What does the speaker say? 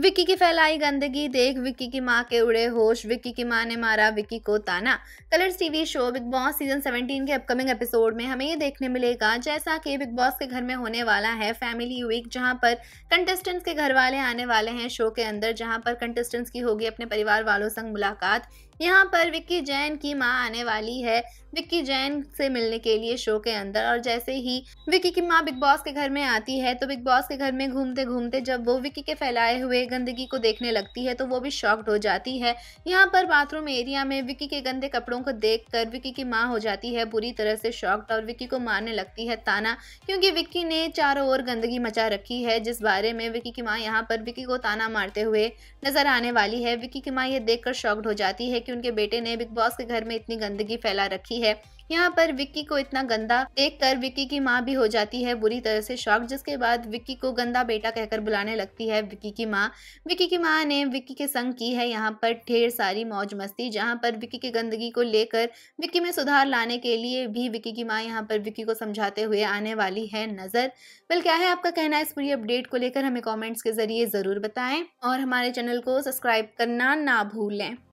विक्की की फैलाई गंदगी देख विक्की की माँ के उड़े होश विक्की की माँ ने मारा विक्की को ताना Colors TV show Bigg Boss season 17 के अपकमिंग एपिसोड में हमें ये देखने मिलेगा जैसा कि बिग बॉस के घर में होने वाला है फैमिली वीक जहाँ पर कंटेस्टेंट्स के घर वाले आने वाले हैं शो के अंदर जहाँ पर कंटेस्टेंट्स की होगी अपने परिवार वालों संग मुलाकात यहाँ पर विक्की जैन की माँ आने वाली है विक्की जैन से मिलने के लिए शो के अंदर और जैसे ही विक्की की माँ बिग बॉस के घर में आती है तो बिग बॉस के घर में घूमते घूमते जब वो विक्की के फैलाए हुए गंदगी को देखने लगती है तो वो भी शॉक्ड हो जाती है यहाँ पर बाथरूम एरिया में विकी के गंदे कपड़ों को देख कर विकी की माँ हो जाती है बुरी तरह से शॉक्ड और विकी को मारने लगती है ताना क्योंकि विक्की ने चारों ओर गंदगी मचा रखी है जिस बारे में विकी की माँ यहाँ पर विकी को ताना मारते हुए नजर आने वाली है विकी की माँ ये देखकर शॉक्ड हो जाती है कि उनके बेटे ने बिग बॉस के घर में इतनी गंदगी फैला रखी है यहाँ पर विक्की को इतना गंदा देख कर विक्की की माँ भी हो जाती है बुरी तरह से शॉक जिसके बाद विक्की को गंदा बेटा कहकर बुलाने लगती है विक्की की माँ विक्की की माँ ने विक्की के संग की है यहाँ पर ढेर सारी मौज मस्ती जहाँ पर विक्की की गंदगी को लेकर विक्की में सुधार लाने के लिए भी विक्की की माँ यहाँ पर विक्की को समझाते हुए आने वाली है नज़र बल क्या है आपका कहना इस पूरी अपडेट को लेकर हमें कॉमेंट्स के ज़रिए ज़रूर बताएं और हमारे चैनल को सब्सक्राइब करना ना भूलें